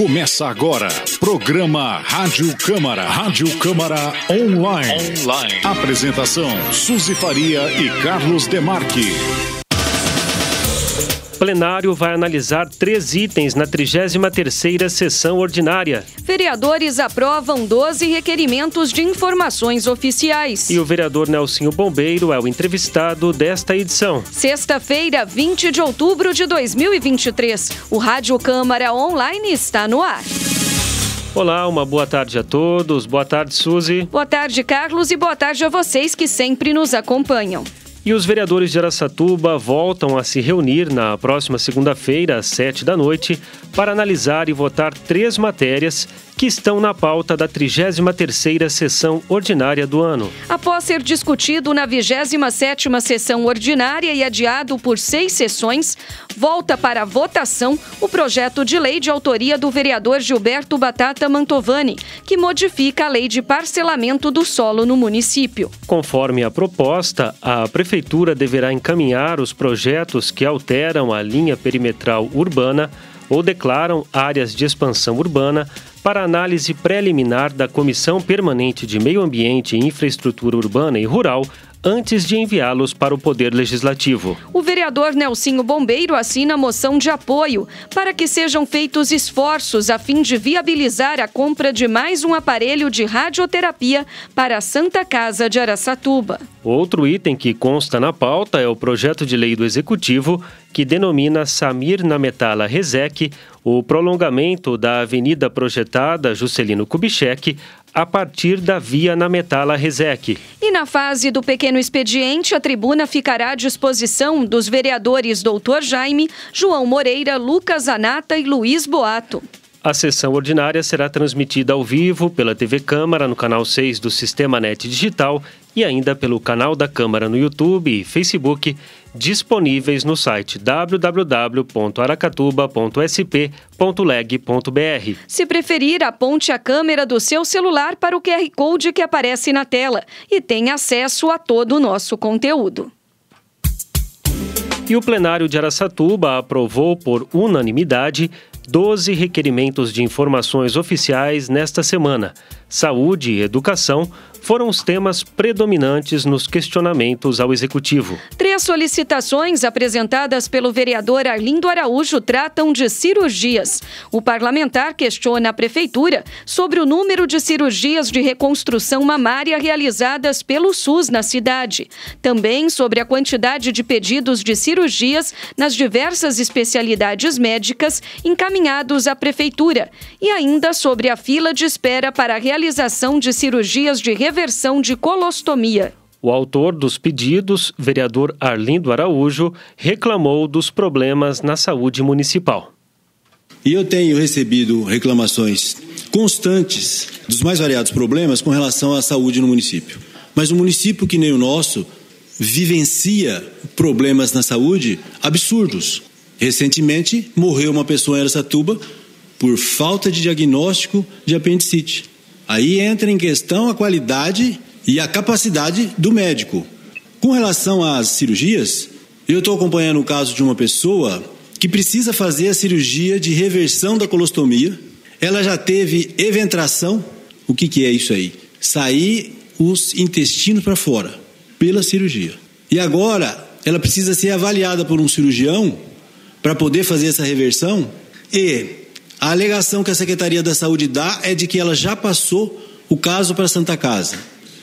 Começa agora, programa Rádio Câmara, Rádio Câmara Online. Online. Apresentação, Suzy Faria e Carlos Demarque plenário vai analisar três itens na 33ª sessão ordinária. Vereadores aprovam 12 requerimentos de informações oficiais. E o vereador Nelsinho Bombeiro é o entrevistado desta edição. Sexta-feira, 20 de outubro de 2023. O Rádio Câmara Online está no ar. Olá, uma boa tarde a todos. Boa tarde, Suzy. Boa tarde, Carlos, e boa tarde a vocês que sempre nos acompanham. E os vereadores de Araçatuba voltam a se reunir na próxima segunda-feira, às sete da noite, para analisar e votar três matérias que estão na pauta da 33ª sessão ordinária do ano. Após ser discutido na 27ª sessão ordinária e adiado por seis sessões, volta para votação o projeto de lei de autoria do vereador Gilberto Batata Mantovani, que modifica a lei de parcelamento do solo no município. Conforme a proposta, a prefeitura deverá encaminhar os projetos que alteram a linha perimetral urbana ou declaram áreas de expansão urbana para análise preliminar da Comissão Permanente de Meio Ambiente, e Infraestrutura Urbana e Rural antes de enviá-los para o Poder Legislativo. O vereador Nelsinho Bombeiro assina moção de apoio para que sejam feitos esforços a fim de viabilizar a compra de mais um aparelho de radioterapia para a Santa Casa de Araçatuba. Outro item que consta na pauta é o projeto de lei do Executivo que denomina Samir Nametala Rezec o prolongamento da avenida projetada Juscelino Kubitschek a partir da via na Metala Resec. E na fase do pequeno expediente, a tribuna ficará à disposição dos vereadores Doutor Jaime, João Moreira, Lucas Anata e Luiz Boato. A sessão ordinária será transmitida ao vivo pela TV Câmara no canal 6 do Sistema Net Digital e ainda pelo canal da Câmara no YouTube e Facebook, disponíveis no site www.aracatuba.sp.leg.br. Se preferir, aponte a câmera do seu celular para o QR Code que aparece na tela e tenha acesso a todo o nosso conteúdo. E o plenário de Aracatuba aprovou por unanimidade 12 requerimentos de informações oficiais nesta semana: saúde e educação foram os temas predominantes nos questionamentos ao executivo. Três solicitações apresentadas pelo vereador Arlindo Araújo tratam de cirurgias. O parlamentar questiona a prefeitura sobre o número de cirurgias de reconstrução mamária realizadas pelo SUS na cidade, também sobre a quantidade de pedidos de cirurgias nas diversas especialidades médicas encaminhados à prefeitura e ainda sobre a fila de espera para a realização de cirurgias de reversão de colostomia. O autor dos pedidos, vereador Arlindo Araújo, reclamou dos problemas na saúde municipal. E eu tenho recebido reclamações constantes dos mais variados problemas com relação à saúde no município. Mas um município que nem o nosso vivencia problemas na saúde absurdos. Recentemente, morreu uma pessoa em Aracatuba por falta de diagnóstico de apendicite. Aí entra em questão a qualidade e a capacidade do médico. Com relação às cirurgias, eu estou acompanhando o caso de uma pessoa que precisa fazer a cirurgia de reversão da colostomia. Ela já teve eventração. O que, que é isso aí? Sair os intestinos para fora pela cirurgia. E agora ela precisa ser avaliada por um cirurgião para poder fazer essa reversão. E a alegação que a Secretaria da Saúde dá é de que ela já passou o caso para a Santa Casa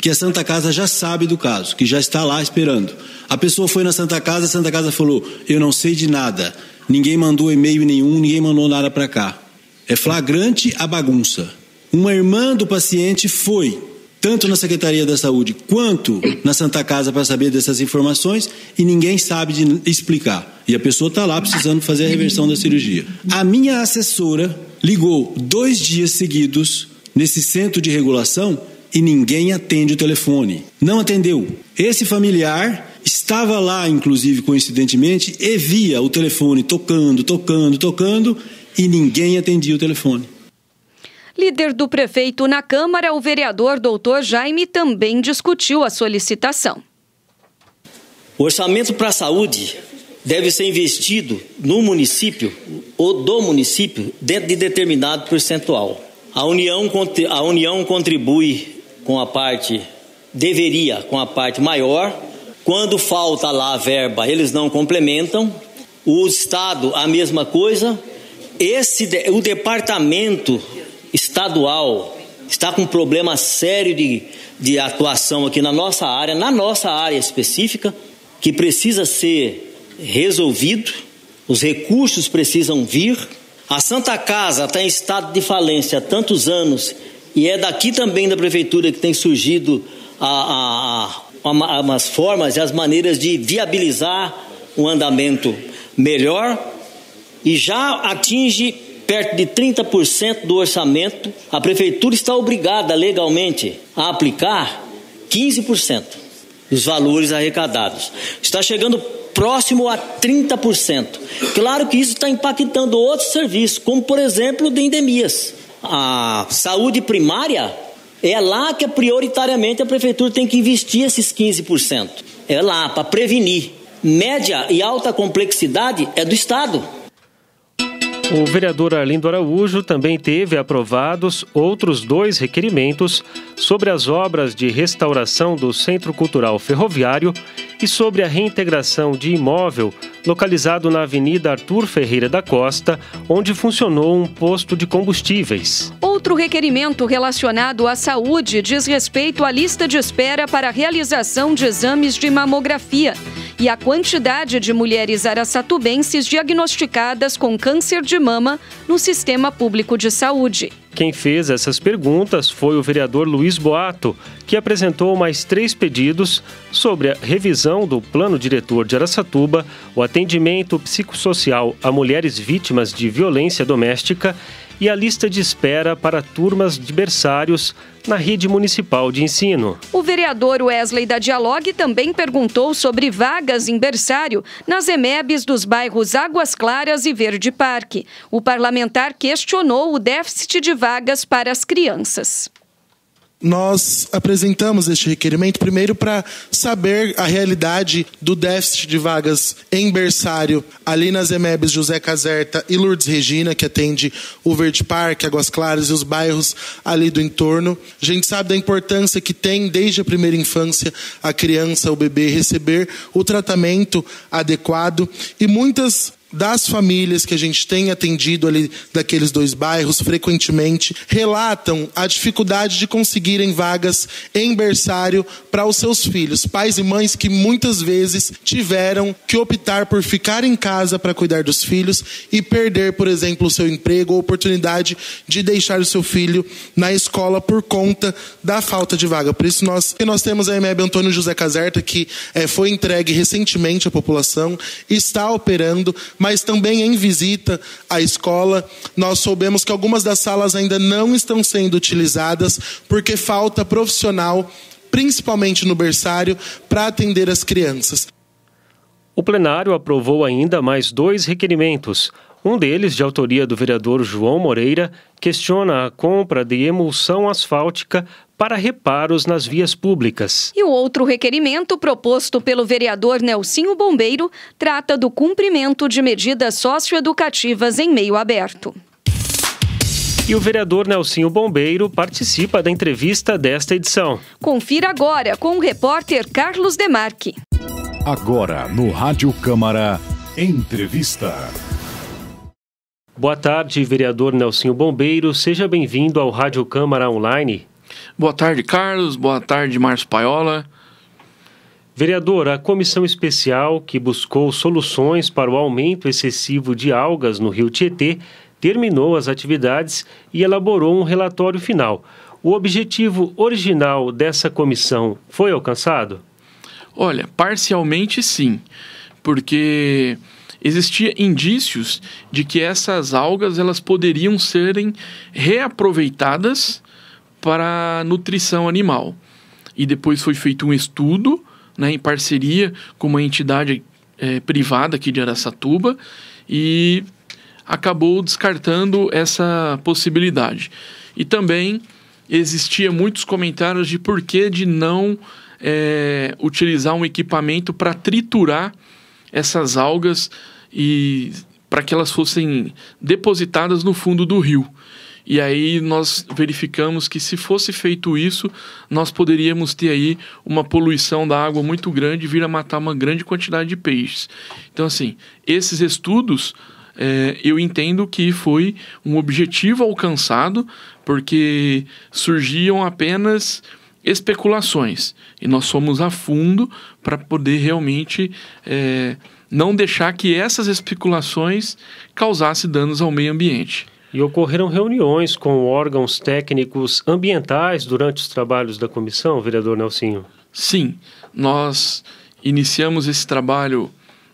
que a Santa Casa já sabe do caso, que já está lá esperando. A pessoa foi na Santa Casa, a Santa Casa falou: Eu não sei de nada, ninguém mandou e-mail nenhum, ninguém mandou nada para cá. É flagrante a bagunça. Uma irmã do paciente foi tanto na Secretaria da Saúde quanto na Santa Casa para saber dessas informações e ninguém sabe de explicar. E a pessoa está lá precisando fazer a reversão da cirurgia. A minha assessora ligou dois dias seguidos nesse centro de regulação e ninguém atende o telefone. Não atendeu. Esse familiar estava lá, inclusive, coincidentemente, e via o telefone tocando, tocando, tocando e ninguém atendia o telefone. Líder do prefeito na Câmara, o vereador doutor Jaime também discutiu a solicitação. O orçamento para a saúde deve ser investido no município ou do município dentro de determinado percentual. A União, a União contribui com a parte deveria com a parte maior. Quando falta lá a verba, eles não complementam. O estado a mesma coisa. Esse o departamento estadual está com um problema sério de, de atuação aqui na nossa área, na nossa área específica, que precisa ser resolvido. Os recursos precisam vir. A Santa Casa está em estado de falência há tantos anos e é daqui também da prefeitura que tem surgido a, a, a, formas e as maneiras de viabilizar um andamento melhor e já atinge perto de 30% do orçamento. A prefeitura está obrigada legalmente a aplicar 15% dos valores arrecadados. Está chegando próximo a 30%. Claro que isso está impactando outros serviços, como por exemplo de endemias a saúde primária, é lá que prioritariamente a prefeitura tem que investir esses 15%. É lá, para prevenir. Média e alta complexidade é do Estado. O vereador Arlindo Araújo também teve aprovados outros dois requerimentos sobre as obras de restauração do Centro Cultural Ferroviário e sobre a reintegração de imóvel localizado na Avenida Arthur Ferreira da Costa, onde funcionou um posto de combustíveis. Outro requerimento relacionado à saúde diz respeito à lista de espera para a realização de exames de mamografia e a quantidade de mulheres araçatubenses diagnosticadas com câncer de mama no sistema público de saúde. Quem fez essas perguntas foi o vereador Luiz Boato, que apresentou mais três pedidos sobre a revisão do plano diretor de Araçatuba, o atendimento psicossocial a mulheres vítimas de violência doméstica e a lista de espera para turmas de berçários na rede municipal de ensino. O vereador Wesley da Dialogue também perguntou sobre vagas em berçário nas EMEBs dos bairros Águas Claras e Verde Parque. O parlamentar questionou o déficit de vagas para as crianças nós apresentamos este requerimento primeiro para saber a realidade do déficit de vagas em berçário ali nas EMEBs José Caserta e Lourdes Regina, que atende o Verde Parque, Águas Claras e os bairros ali do entorno. A gente sabe da importância que tem desde a primeira infância a criança, o bebê receber o tratamento adequado e muitas das famílias que a gente tem atendido ali daqueles dois bairros frequentemente relatam a dificuldade de conseguirem vagas em berçário para os seus filhos, pais e mães que muitas vezes tiveram que optar por ficar em casa para cuidar dos filhos e perder, por exemplo, o seu emprego ou oportunidade de deixar o seu filho na escola por conta da falta de vaga. Por isso nós nós temos a EMEB Antônio José Caserta que é, foi entregue recentemente à população, está operando mas também em visita à escola. Nós soubemos que algumas das salas ainda não estão sendo utilizadas porque falta profissional, principalmente no berçário, para atender as crianças. O plenário aprovou ainda mais dois requerimentos um deles, de autoria do vereador João Moreira, questiona a compra de emulsão asfáltica para reparos nas vias públicas. E o outro requerimento proposto pelo vereador Nelsinho Bombeiro trata do cumprimento de medidas socioeducativas em meio aberto. E o vereador Nelsinho Bombeiro participa da entrevista desta edição. Confira agora com o repórter Carlos Demarque. Agora, no Rádio Câmara, entrevista. Boa tarde, vereador Nelsinho Bombeiro. Seja bem-vindo ao Rádio Câmara Online. Boa tarde, Carlos. Boa tarde, Márcio Paiola. Vereador, a comissão especial que buscou soluções para o aumento excessivo de algas no rio Tietê terminou as atividades e elaborou um relatório final. O objetivo original dessa comissão foi alcançado? Olha, parcialmente sim, porque existia indícios de que essas algas elas poderiam serem reaproveitadas para nutrição animal. E depois foi feito um estudo, né, em parceria com uma entidade é, privada aqui de Aracatuba e acabou descartando essa possibilidade. E também existia muitos comentários de por que de não é, utilizar um equipamento para triturar essas algas e para que elas fossem depositadas no fundo do rio. E aí nós verificamos que se fosse feito isso, nós poderíamos ter aí uma poluição da água muito grande e vir a matar uma grande quantidade de peixes. Então, assim, esses estudos é, eu entendo que foi um objetivo alcançado, porque surgiam apenas especulações e nós somos a fundo para poder realmente é, não deixar que essas especulações causassem danos ao meio ambiente. E ocorreram reuniões com órgãos técnicos ambientais durante os trabalhos da comissão, vereador Nelsinho? Sim, nós iniciamos esse trabalho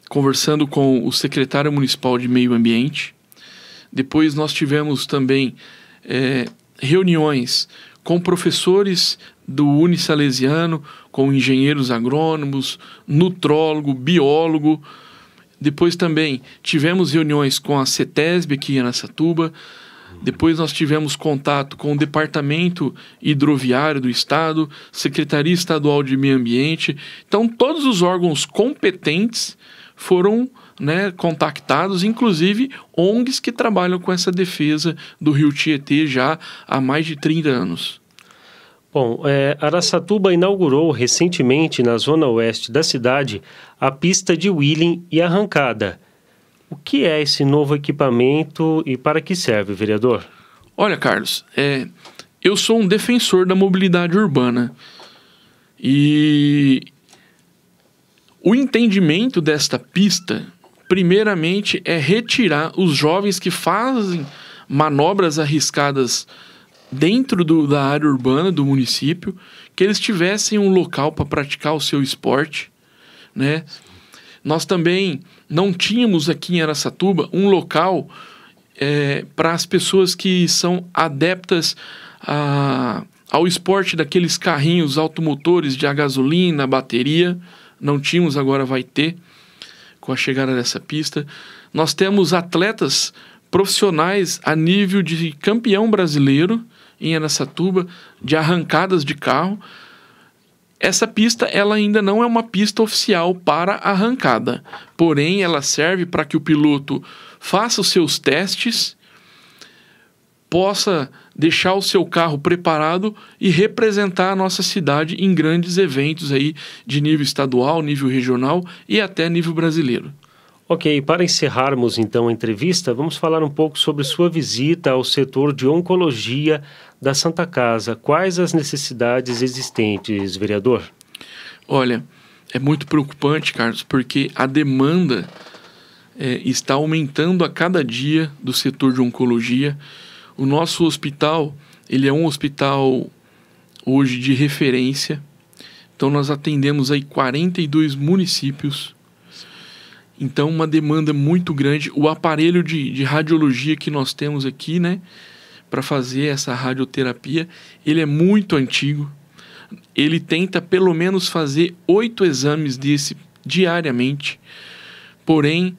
conversando com o secretário municipal de meio ambiente. Depois nós tivemos também é, reuniões com professores do Unisalesiano, com engenheiros agrônomos, nutrólogo, biólogo. Depois também tivemos reuniões com a CETESB aqui em Anassatuba. Depois nós tivemos contato com o Departamento Hidroviário do Estado, Secretaria Estadual de Meio Ambiente. Então, todos os órgãos competentes foram né, contactados, inclusive ONGs que trabalham com essa defesa do rio Tietê já há mais de 30 anos. Bom, é, Araçatuba inaugurou recentemente na zona oeste da cidade a pista de wheeling e arrancada. O que é esse novo equipamento e para que serve, vereador? Olha, Carlos, é, eu sou um defensor da mobilidade urbana e o entendimento desta pista primeiramente, é retirar os jovens que fazem manobras arriscadas dentro do, da área urbana do município, que eles tivessem um local para praticar o seu esporte, né? Nós também não tínhamos aqui em Aracatuba um local é, para as pessoas que são adeptas a, ao esporte daqueles carrinhos automotores de gasolina, bateria. Não tínhamos, agora vai ter com a chegada dessa pista. Nós temos atletas profissionais a nível de campeão brasileiro em Anassatuba, de arrancadas de carro. Essa pista ela ainda não é uma pista oficial para arrancada, porém ela serve para que o piloto faça os seus testes possa deixar o seu carro preparado e representar a nossa cidade em grandes eventos aí de nível estadual, nível regional e até nível brasileiro. Ok, para encerrarmos então a entrevista, vamos falar um pouco sobre sua visita ao setor de oncologia da Santa Casa. Quais as necessidades existentes, vereador? Olha, é muito preocupante, Carlos, porque a demanda é, está aumentando a cada dia do setor de oncologia o nosso hospital, ele é um hospital hoje de referência. Então nós atendemos aí 42 municípios. Então uma demanda muito grande. O aparelho de, de radiologia que nós temos aqui, né, para fazer essa radioterapia, ele é muito antigo. Ele tenta pelo menos fazer oito exames desse diariamente. Porém,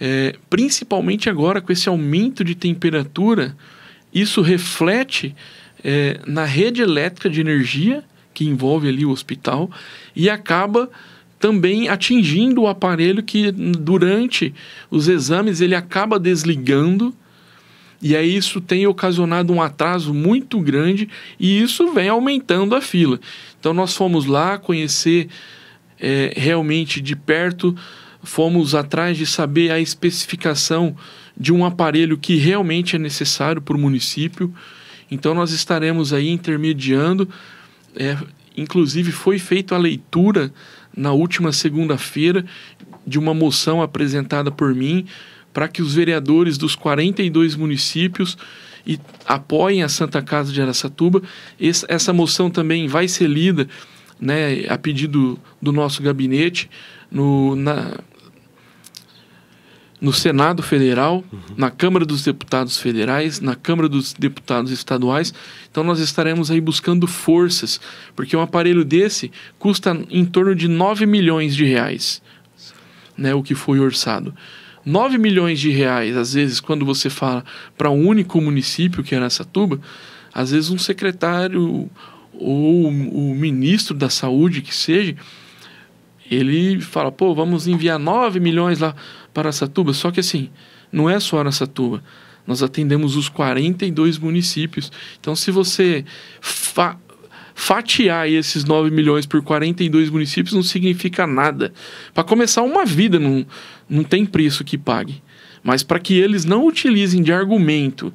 é, principalmente agora com esse aumento de temperatura, isso reflete é, na rede elétrica de energia que envolve ali o hospital e acaba também atingindo o aparelho que durante os exames ele acaba desligando e aí isso tem ocasionado um atraso muito grande e isso vem aumentando a fila. Então nós fomos lá conhecer é, realmente de perto fomos atrás de saber a especificação de um aparelho que realmente é necessário para o município. Então, nós estaremos aí intermediando. É, inclusive, foi feita a leitura na última segunda-feira de uma moção apresentada por mim para que os vereadores dos 42 municípios e apoiem a Santa Casa de Aracatuba. Essa moção também vai ser lida né, a pedido do nosso gabinete no, na, no Senado Federal, uhum. na Câmara dos Deputados Federais, na Câmara dos Deputados Estaduais. Então nós estaremos aí buscando forças, porque um aparelho desse custa em torno de 9 milhões de reais, né, o que foi orçado. 9 milhões de reais, às vezes, quando você fala para um único município, que é Tuba, às vezes um secretário ou o ministro da saúde que seja, ele fala, pô, vamos enviar 9 milhões lá para Satuba. Só que assim, não é só Satuba. Nós atendemos os 42 municípios. Então, se você fa fatiar esses 9 milhões por 42 municípios, não significa nada. Para começar, uma vida não, não tem preço que pague. Mas para que eles não utilizem de argumento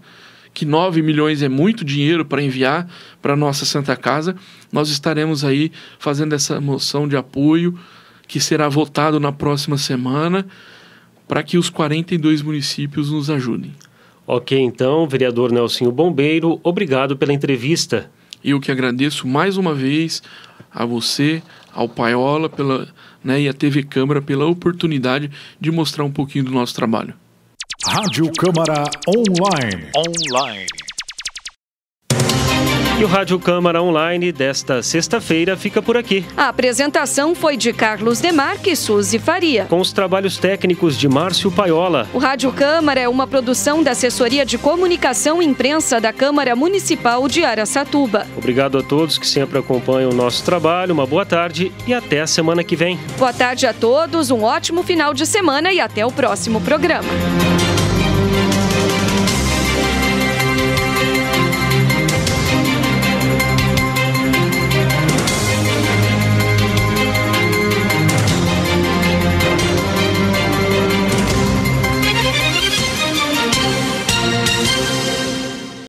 que 9 milhões é muito dinheiro para enviar para nossa Santa Casa, nós estaremos aí fazendo essa moção de apoio que será votado na próxima semana para que os 42 municípios nos ajudem. Ok, então, vereador Nelson Bombeiro, obrigado pela entrevista. Eu que agradeço mais uma vez a você, ao Paiola pela, né, e à TV Câmara pela oportunidade de mostrar um pouquinho do nosso trabalho. Rádio Câmara Online. Online. E o Rádio Câmara Online desta sexta-feira fica por aqui. A apresentação foi de Carlos Demarque e Suzy Faria. Com os trabalhos técnicos de Márcio Paiola. O Rádio Câmara é uma produção da Assessoria de Comunicação e Imprensa da Câmara Municipal de Aracatuba. Obrigado a todos que sempre acompanham o nosso trabalho. Uma boa tarde e até a semana que vem. Boa tarde a todos, um ótimo final de semana e até o próximo programa.